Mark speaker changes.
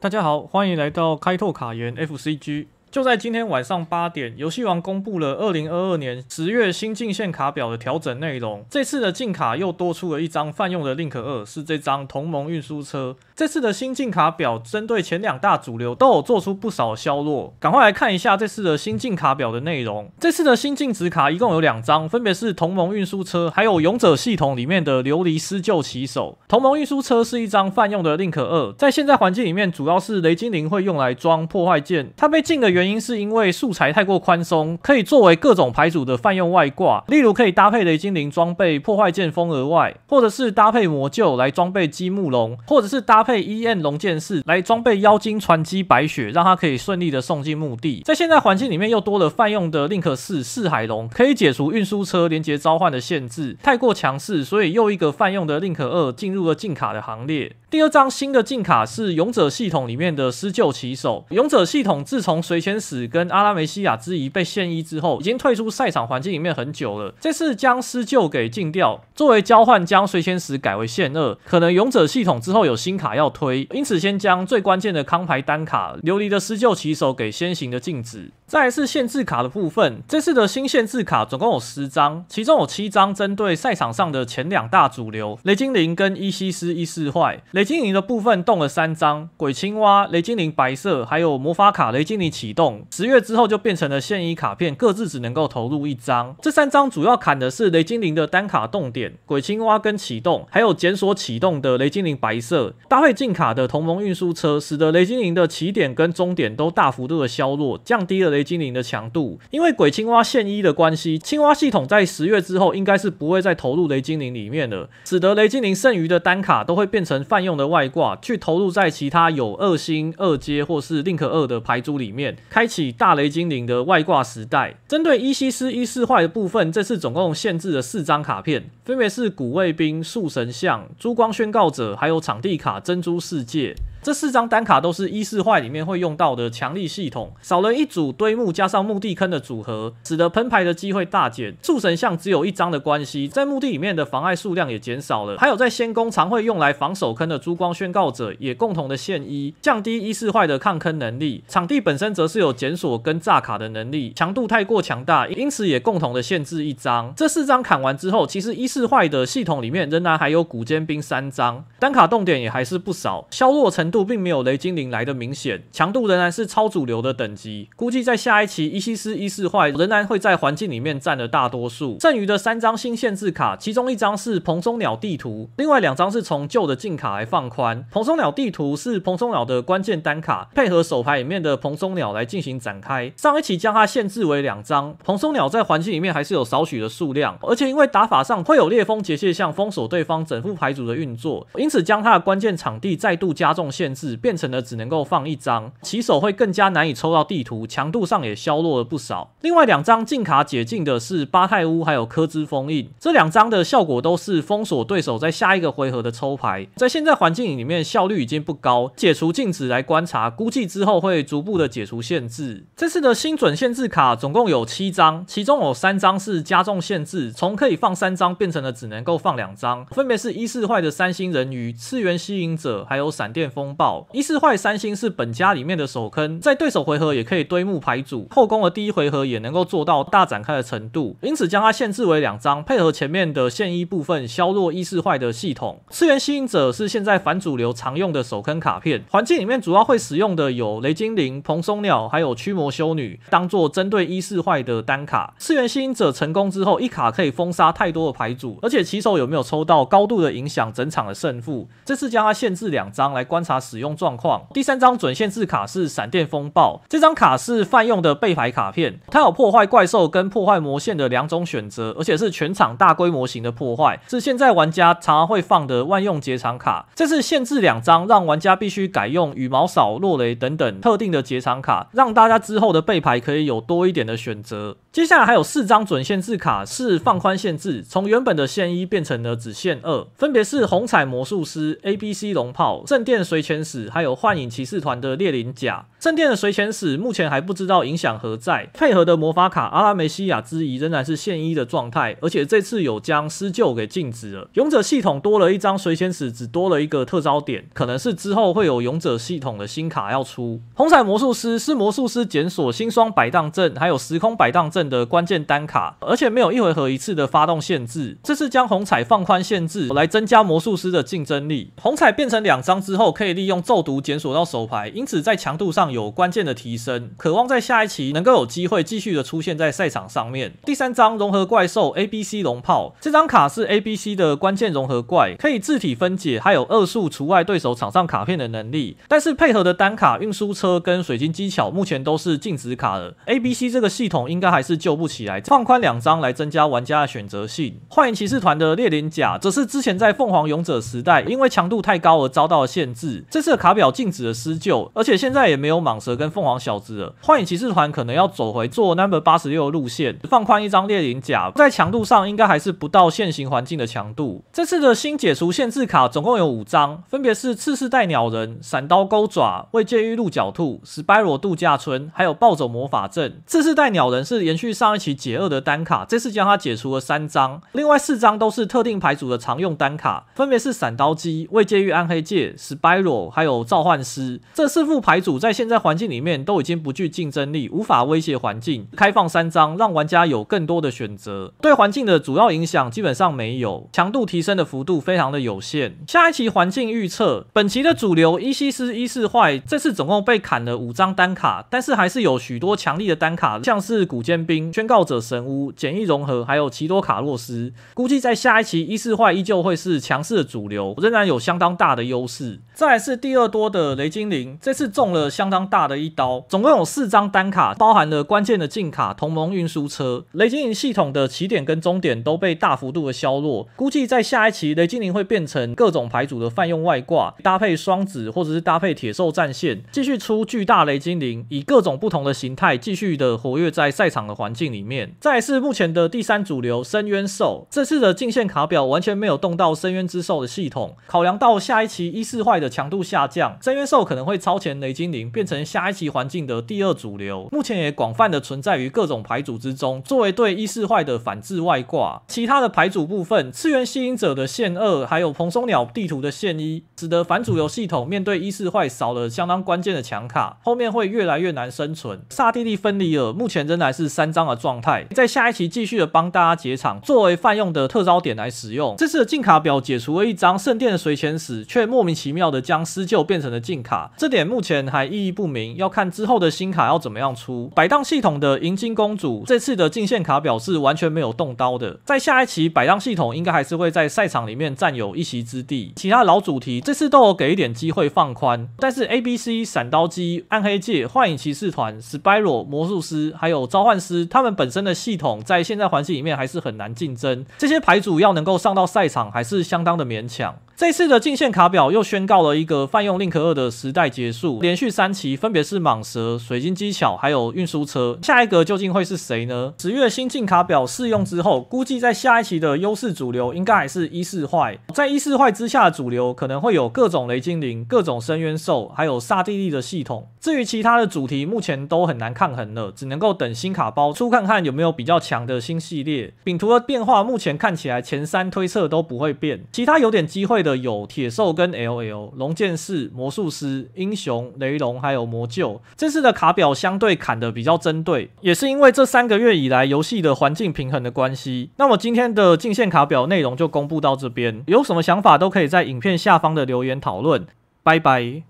Speaker 1: 大家好，欢迎来到开拓卡园 FCG。就在今天晚上八点，游戏王公布了二零二二年十月新进线卡表的调整内容。这次的进卡又多出了一张泛用的 Link 二，是这张同盟运输车。这次的新进卡表针对前两大主流都有做出不少削弱，赶快来看一下这次的新进卡表的内容。这次的新进值卡一共有两张，分别是同盟运输车，还有勇者系统里面的琉璃施救骑手。同盟运输车是一张泛用的 Link 二，在现在环境里面，主要是雷精灵会用来装破坏剑，它被禁的原。原因是因为素材太过宽松，可以作为各种牌组的泛用外挂，例如可以搭配雷精灵装备破坏剑锋额外，或者是搭配魔鹫来装备积木龙，或者是搭配 E N 龙剑士来装备妖精传奇白雪，让它可以顺利的送进墓地。在现在环境里面又多了泛用的 Link 四四海龙，可以解除运输车连接召唤的限制，太过强势，所以又一个泛用的 Link 二进入了禁卡的行列。第二张新的禁卡是勇者系统里面的施救骑手。勇者系统自从随。天使跟阿拉梅西亚之遗被现一之后，已经退出赛场环境里面很久了。这次将狮鹫给禁掉，作为交换将随天使改为现二。可能勇者系统之后有新卡要推，因此先将最关键的康牌单卡琉璃的施救骑手给先行的禁止。再是限制卡的部分，这次的新限制卡总共有十张，其中有七张针对赛场上的前两大主流雷精灵跟伊西斯伊世坏。雷精灵的部分动了三张，鬼青蛙雷精灵白色，还有魔法卡雷精灵起。动十月之后就变成了现一卡片，各自只能够投入一张。这三张主要砍的是雷精灵的单卡动点、鬼青蛙跟启动，还有检索启动的雷精灵白色搭配禁卡的同盟运输车，使得雷精灵的起点跟终点都大幅度的削弱，降低了雷精灵的强度。因为鬼青蛙现一的关系，青蛙系统在十月之后应该是不会再投入雷精灵里面的，使得雷精灵剩余的单卡都会变成泛用的外挂，去投入在其他有二星二阶或是令可二的牌组里面。开启大雷精灵的外挂时代。针对伊西斯一世坏的部分，这次总共限制了四张卡片，分别是古卫兵、树神像、珠光宣告者，还有场地卡珍珠世界。这四张单卡都是一四坏里面会用到的强力系统，少了一组堆木加上墓地坑的组合，使得喷牌的机会大减。树神像只有一张的关系，在墓地里面的妨碍数量也减少了。还有在仙宫常会用来防守坑的珠光宣告者，也共同的限一，降低一四坏的抗坑能力。场地本身则是有检索跟炸卡的能力，强度太过强大，因此也共同的限制一张。这四张砍完之后，其实一四坏的系统里面仍然还有古坚兵三张，单卡动点也还是不少。削弱成。度并没有雷精灵来的明显，强度仍然是超主流的等级。估计在下一期伊西斯一世坏仍然会在环境里面占了大多数。剩余的三张新限制卡，其中一张是蓬松鸟地图，另外两张是从旧的禁卡来放宽。蓬松鸟地图是蓬松鸟的关键单卡，配合手牌里面的蓬松鸟来进行展开。上一期将它限制为两张，蓬松鸟在环境里面还是有少许的数量，而且因为打法上会有裂风结界像封锁对方整副牌组的运作，因此将它的关键场地再度加重。限制变成了只能够放一张，骑手会更加难以抽到地图，强度上也削弱了不少。另外两张禁卡解禁的是巴泰乌还有科兹封印，这两张的效果都是封锁对手在下一个回合的抽牌，在现在环境里面效率已经不高。解除禁止来观察，估计之后会逐步的解除限制。这次的新准限制卡总共有七张，其中有三张是加重限制，从可以放三张变成了只能够放两张，分别是一四坏的三星人鱼、次元吸引者还有闪电风。暴一四坏三星是本家里面的首坑，在对手回合也可以堆木牌组后宫的第一回合也能够做到大展开的程度，因此将它限制为两张，配合前面的现一部分削弱一四坏的系统。次元吸引者是现在反主流常用的首坑卡片，环境里面主要会使用的有雷精灵、蓬松鸟，还有驱魔修女，当做针对一四坏的单卡。次元吸引者成功之后，一卡可以封杀太多的牌组，而且棋手有没有抽到，高度的影响整场的胜负。这次将它限制两张来观察。使用状况。第三张准限制卡是闪电风暴，这张卡是泛用的备牌卡片，它有破坏怪兽跟破坏魔线的两种选择，而且是全场大规模型的破坏，是现在玩家常常会放的万用结场卡。这次限制两张，让玩家必须改用羽毛扫、落雷等等特定的结场卡，让大家之后的备牌可以有多一点的选择。接下来还有四张准限制卡是放宽限制，从原本的限一变成了只限二，分别是红彩魔术师、A、B、C 龙炮、正电随。天使，还有幻影骑士团的列灵甲圣殿的随前史目前还不知道影响何在。配合的魔法卡阿拉梅西亚之遗仍然是现一的状态，而且这次有将施救给禁止了。勇者系统多了一张随前史，只多了一个特招点，可能是之后会有勇者系统的新卡要出。红彩魔术师是魔术师检索星双摆荡阵，还有时空摆荡阵的关键单卡，而且没有一回合一次的发动限制。这次将红彩放宽限制，来增加魔术师的竞争力。红彩变成两张之后，可以。利用咒毒检索到手牌，因此在强度上有关键的提升。渴望在下一期能够有机会继续的出现在赛场上面。第三张融合怪兽 A B C 龙炮，这张卡是 A B C 的关键融合怪，可以字体分解，还有二数除外对手场上卡片的能力。但是配合的单卡运输车跟水晶机巧目前都是禁止卡的。A B C 这个系统应该还是救不起来，放宽两张来增加玩家的选择性。幻影骑士团的猎灵甲则是之前在凤凰勇者时代因为强度太高而遭到了限制。这次的卡表禁止了施救，而且现在也没有蟒蛇跟凤凰小子了。幻影骑士团可能要走回做 Number 八十六的路线，放宽一张猎林甲，在强度上应该还是不到现行环境的强度。这次的新解除限制卡总共有五张，分别是次世代鸟人、闪刀钩爪、未介于鹿角兔、Spiral 度假村，还有暴走魔法阵。次世代鸟人是延续上一期解厄的单卡，这次将它解除了三张，另外四张都是特定牌组的常用单卡，分别是闪刀机、未介于暗黑界、Spiral。还有召唤师这四副牌组在现在环境里面都已经不具竞争力，无法威胁环境。开放三张，让玩家有更多的选择，对环境的主要影响基本上没有，强度提升的幅度非常的有限。下一期环境预测，本期的主流伊西斯伊稀坏，这次总共被砍了五张单卡，但是还是有许多强力的单卡，像是古坚兵、宣告者、神巫、简易融合，还有奇多卡洛斯。估计在下一期伊稀坏依旧会是强势的主流，仍然有相当大的优势。再是。是第二多的雷精灵，这次中了相当大的一刀，总共有四张单卡，包含了关键的禁卡同盟运输车。雷精灵系统的起点跟终点都被大幅度的削弱，估计在下一期雷精灵会变成各种牌组的泛用外挂，搭配双子或者是搭配铁兽战线，继续出巨大雷精灵，以各种不同的形态继续的活跃在赛场的环境里面。再是目前的第三主流深渊兽，这次的进线卡表完全没有动到深渊之兽的系统，考量到下一期一四坏的强。度下降，深渊兽可能会超前雷精灵，变成下一期环境的第二主流。目前也广泛的存在于各种牌组之中，作为对一四坏的反制外挂。其他的牌组部分，次元吸引者的线二，还有蓬松鸟地图的线一，使得反主流系统面对一四坏少了相当关键的强卡，后面会越来越难生存。萨蒂利芬尼尔目前仍然是三张的状态，在下一期继续的帮大家解场，作为泛用的特招点来使用。这次的进卡表解除了一张圣殿的随前使，却莫名其妙的将。施救变成了禁卡，这点目前还意义不明，要看之后的新卡要怎么样出。摆荡系统的银金公主这次的进线卡表示完全没有动刀的，在下一期摆荡系统应该还是会在赛场里面占有一席之地。其他老主题这次都有给一点机会放宽，但是 A B C 闪刀机、暗黑界、幻影骑士团、Spiral 魔术师还有召唤师，他们本身的系统在现在环境里面还是很难竞争，这些牌主要能够上到赛场还是相当的勉强。这次的进线卡表又宣告了一个泛用 Link 二的时代结束，连续三期分别是蟒蛇、水晶机巧，还有运输车，下一个究竟会是谁呢？十月新进卡表试用之后，估计在下一期的优势主流应该还是一四坏，在一四坏之下，的主流可能会有各种雷精灵、各种深渊兽，还有萨蒂利的系统。至于其他的主题，目前都很难抗衡了，只能够等新卡包出看看有没有比较强的新系列。饼图的变化目前看起来前三推测都不会变，其他有点机会的。的有铁兽跟 L L 龙剑士、魔术师、英雄雷龙，还有魔鹫。这次的卡表相对砍的比较针对，也是因为这三个月以来游戏的环境平衡的关系。那么今天的进线卡表内容就公布到这边，有什么想法都可以在影片下方的留言讨论。拜拜。